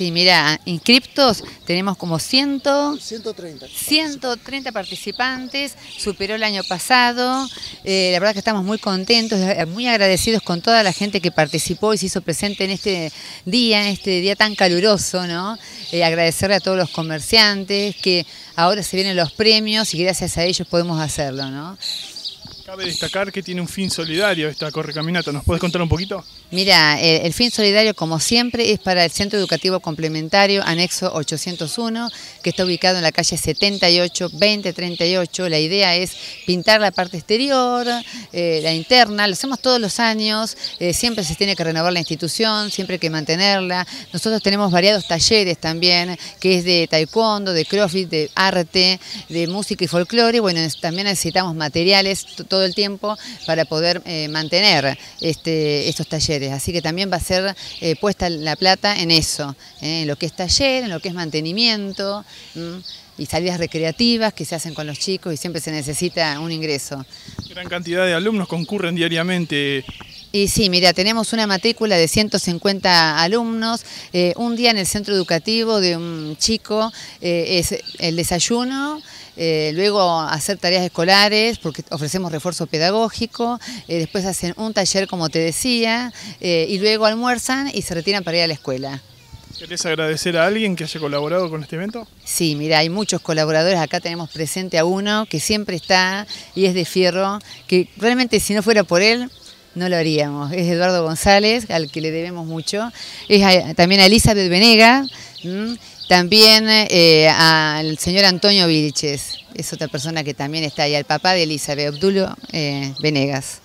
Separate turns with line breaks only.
Sí, mira, inscriptos tenemos como 130. participantes, superó el año pasado. Eh, la verdad que estamos muy contentos, eh, muy agradecidos con toda la gente que participó y se hizo presente en este día, en este día tan caluroso, ¿no? Eh, agradecerle a todos los comerciantes que ahora se vienen los premios y gracias a ellos podemos hacerlo, ¿no?
Cabe destacar que tiene un fin solidario esta correcaminata. ¿Nos puedes contar un poquito?
Mira, eh, el, fin solidario, como siempre, es para el Centro Educativo Complementario, anexo 801, que está ubicado en la calle 78 2038. La idea es pintar la parte exterior, eh, la interna. Lo hacemos todos los años. Eh, siempre se tiene que renovar la institución, siempre hay que mantenerla. Nosotros tenemos variados talleres también, que es de taekwondo, de crossfit, de arte, de música y folclore. Bueno, también necesitamos materiales, todo todo el tiempo para poder eh, mantener este, estos talleres. Así que también va a ser eh, puesta la plata en eso, eh, en lo que es taller, en lo que es mantenimiento. Mm, y salidas recreativas que se hacen con los chicos y siempre se necesita un ingreso.
Gran cantidad de alumnos concurren diariamente
y sí, mira, tenemos una matrícula de 150 alumnos, eh, un día en el centro educativo de un chico, eh, es el desayuno, eh, luego hacer tareas escolares, porque ofrecemos refuerzo pedagógico, después hacen un taller como te decía, y luego almuerzan y se retiran para ir a la escuela.
¿Querés agradecer a alguien que haya colaborado con este evento?
Sí, mira, hay muchos colaboradores. Acá tenemos presente a uno que siempre está y es de fierro, que realmente si no fuera por él no lo haríamos. Es Eduardo González, al que le debemos mucho. Es también a Elizabeth Venega, también eh, al señor Antonio Vilches, es otra persona que también está ahí, al papá de Elizabeth, Obdulio eh, Venegas.